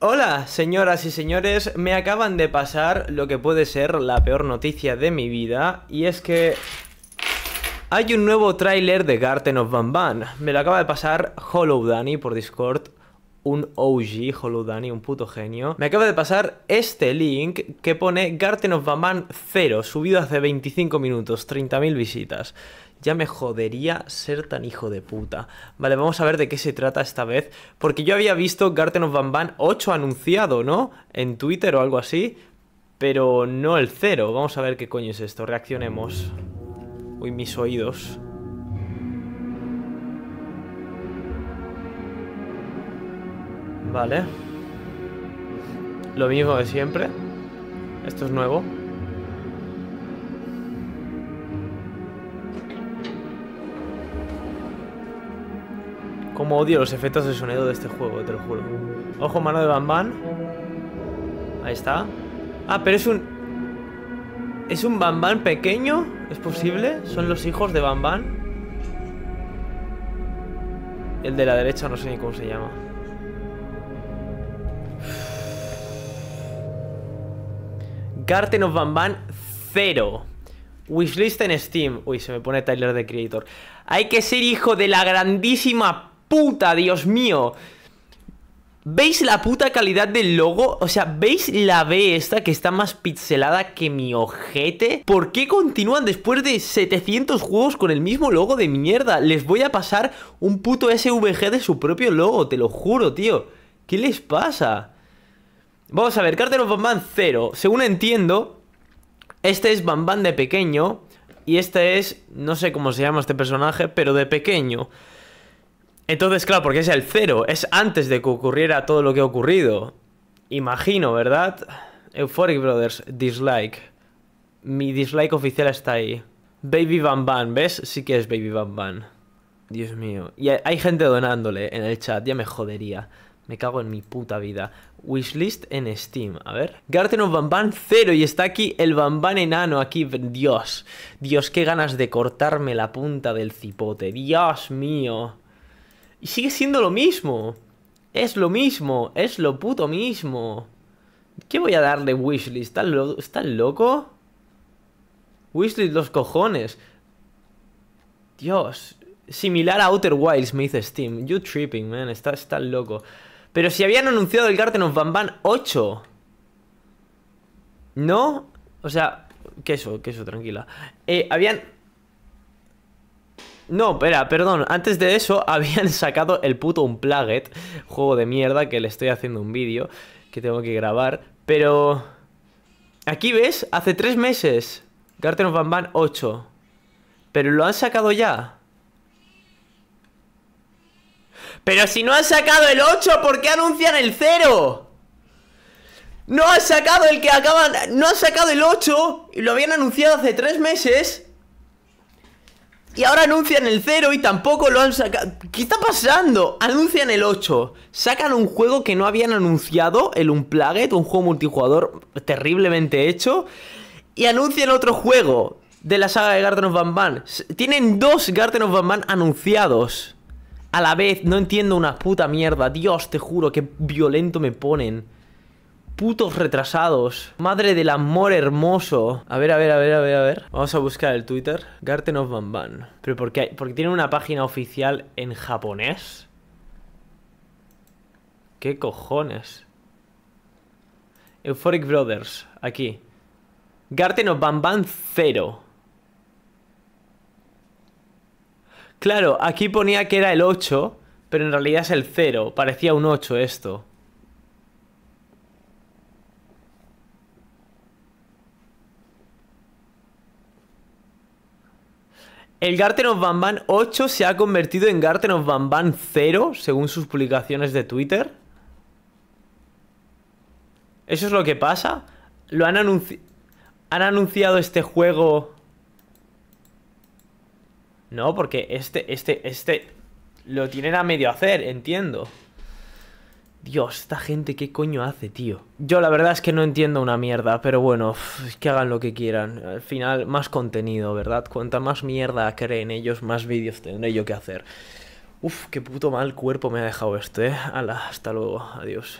Hola, señoras y señores, me acaban de pasar lo que puede ser la peor noticia de mi vida, y es que hay un nuevo tráiler de Garten of Van Van. Me lo acaba de pasar Hollow Danny por Discord un OG Holudani, un puto genio. Me acaba de pasar este link que pone Garten of Baman 0, subido hace 25 minutos, 30.000 visitas. Ya me jodería ser tan hijo de puta. Vale, vamos a ver de qué se trata esta vez. Porque yo había visto Garten of van 8 anunciado, ¿no? En Twitter o algo así. Pero no el 0. Vamos a ver qué coño es esto. Reaccionemos. Uy, mis oídos. Vale. Lo mismo de siempre. Esto es nuevo. Como odio los efectos de sonido de este juego, te lo juro. Ojo, mano de Bamban. Ahí está. Ah, pero es un... ¿Es un Bamban pequeño? ¿Es posible? ¿Son los hijos de Bamban? El de la derecha no sé ni cómo se llama. Garten of Van Van, cero. Wishlist en Steam. Uy, se me pone Tyler de Creator. Hay que ser hijo de la grandísima puta, Dios mío. ¿Veis la puta calidad del logo? O sea, ¿veis la B esta que está más pixelada que mi ojete? ¿Por qué continúan después de 700 juegos con el mismo logo de mierda? Les voy a pasar un puto SVG de su propio logo, te lo juro, tío. ¿Qué les pasa? Vamos a ver, Carter of Bamban 0. Según entiendo, este es Bamban de pequeño. Y este es, no sé cómo se llama este personaje, pero de pequeño. Entonces, claro, porque es el 0. Es antes de que ocurriera todo lo que ha ocurrido. Imagino, ¿verdad? Euphoric Brothers, dislike. Mi dislike oficial está ahí. Baby Van ¿ves? Sí que es Baby Van Dios mío. Y hay gente donándole en el chat, ya me jodería. Me cago en mi puta vida. Wishlist en Steam, a ver. Garten of Bamban 0 y está aquí el bambán enano, aquí, Dios. Dios, qué ganas de cortarme la punta del cipote, Dios mío. Y sigue siendo lo mismo. Es lo mismo, es lo puto mismo. ¿Qué voy a darle wishlist? ¿Está loco? Wishlist los cojones. Dios. Similar a Outer Wilds, me dice Steam. You tripping, man. Está, está loco. Pero si habían anunciado el Garten of van 8. ¿No? O sea, eso, queso, eso, tranquila. Eh, habían... No, espera, perdón. Antes de eso habían sacado el puto Unplugged. Juego de mierda que le estoy haciendo un vídeo que tengo que grabar. Pero... Aquí ves, hace tres meses. Garten of van 8. Pero lo han sacado ya. Pero si no han sacado el 8, ¿por qué anuncian el 0? No han sacado el que acaban... No han sacado el 8 y lo habían anunciado hace 3 meses. Y ahora anuncian el 0 y tampoco lo han sacado. ¿Qué está pasando? Anuncian el 8. Sacan un juego que no habían anunciado, el Unplugged, un juego multijugador terriblemente hecho. Y anuncian otro juego de la saga de Garden of Van Van. Tienen dos Garden of Van Van anunciados a la vez no entiendo una puta mierda. Dios, te juro, que violento me ponen. Putos retrasados. Madre del amor hermoso. A ver, a ver, a ver, a ver, a ver. Vamos a buscar el Twitter. Garten of Banban. Pero ¿por qué? Porque tienen una página oficial en japonés. ¿Qué cojones? Euphoric Brothers. Aquí. Garten of Banban 0. Claro, aquí ponía que era el 8, pero en realidad es el 0. Parecía un 8 esto. El Garten of Banban 8 se ha convertido en Garten of Banban 0, según sus publicaciones de Twitter. Eso es lo que pasa. Lo han, han anunciado este juego no, porque este, este, este lo tienen a medio hacer, entiendo. Dios, esta gente, ¿qué coño hace, tío? Yo la verdad es que no entiendo una mierda, pero bueno, que hagan lo que quieran. Al final, más contenido, ¿verdad? Cuanta más mierda creen ellos, más vídeos tendré yo que hacer. Uf, qué puto mal cuerpo me ha dejado este, ¿eh? hasta luego, adiós.